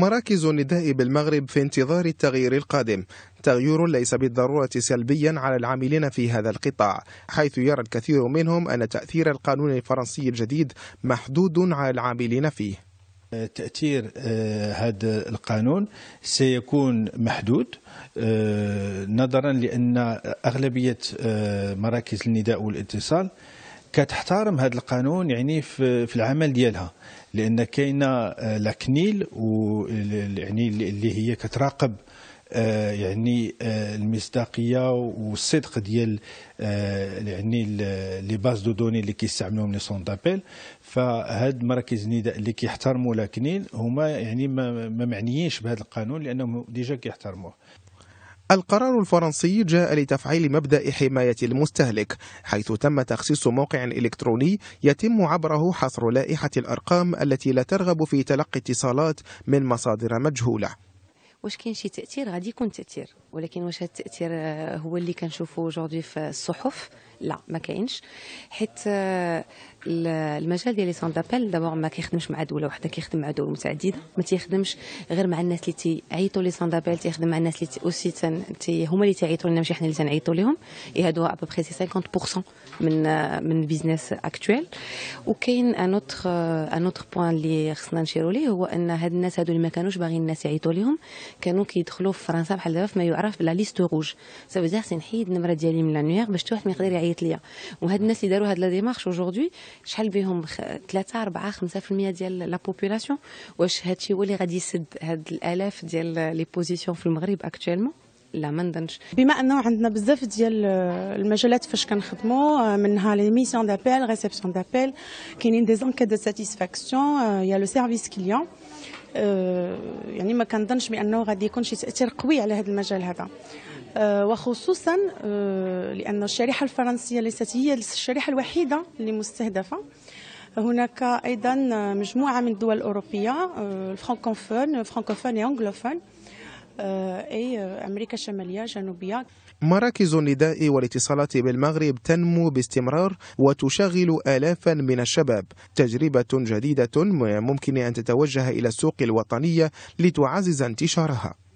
مراكز النداء بالمغرب في انتظار التغيير القادم تغيير ليس بالضرورة سلبيا على العاملين في هذا القطاع حيث يرى الكثير منهم أن تأثير القانون الفرنسي الجديد محدود على العاملين فيه تأثير آه، هذا القانون سيكون محدود آه، نظرا لأن أغلبية آه، مراكز النداء والاتصال كتحترم هذا القانون يعني في, في العمل ديالها لان كاينه آه، لاكنيل يعني اللي هي كتراقب آه، يعني آه، المصداقيه والصدق ديال يعني لي باز دو دوني اللي كيستعملوهم لي سون دابيل فهاد مراكز النداء اللي كيحترموا لاكنيل هما يعني ما معنيينش بهذا القانون لانهم ديجا كيحترموه القرار الفرنسي جاء لتفعيل مبدأ حماية المستهلك حيث تم تخصيص موقع إلكتروني يتم عبره حصر لائحة الأرقام التي لا ترغب في تلقي اتصالات من مصادر مجهولة واش كاين شي تاثير غادي يكون تاثير ولكن واش هذا التاثير آه، هو اللي كنشوفوه جوردي في الصحف لا ما كاينش حيت آه، المجال ديال لي سون دابيل دابور ما كيخدمش مع دوله وحده كيخدم مع دول متعدده ما تيخدمش غير مع الناس اللي تيعيطوا لي سون دابيل تيخدم مع الناس اللي اوسي تن... تي هما اللي تيعيطوا لنا ماشي حنا اللي تنعيطوا لهم اي هادو ابوبخي سي 50% من آه، من البيزنس اكتويل وكاين ان اوتر ان اوتر بوين اللي خصنا نشيروا ليه هو ان هاد الناس هادو اللي ما كانوش باغيين الناس يعيطوا لهم كانوا كيدخلوا في فرنسا بحال دابا ما يعرف بلا ليست روج سافو دير سي نحيد النمره ديالي من لا نوير باش حتى واحد ما يقدر يعيط عيط ليا وهاد الناس اللي داروا هاد لا ديمارش اجوردي شحال بهم 3 4 5% ديال لا بوبولاسيون واش هادشي هو اللي غادي يسد هاد الالاف ديال لي بوزيسيون في المغرب اكtuellement لا ما نظنش بما انه عندنا بزاف ديال المجالات فاش كنخدموا آه، منها لي ميسيون دابيل ريسبسيون دابيل كاينين دي زونكيت دو ساتيسفاكسيون يا لو سيرفيس كليون يعني ما كنظنش بانه غادي يكون شي تاثير قوي على هذا المجال هذا آه، وخصوصا آه، لأن الشريحة الفرنسية ليست هي الشريحة الوحيدة اللي مستهدفة هناك أيضا مجموعة من الدول الأوروبية آه، الفرانكوفون فرانكوفون وانجلوفون اي امريكا الشماليه الجنوبيه مراكز النداء والاتصالات بالمغرب تنمو باستمرار وتشغل آلافا من الشباب تجربة جديدة ممكن أن تتوجه إلى السوق الوطنية لتعزز انتشارها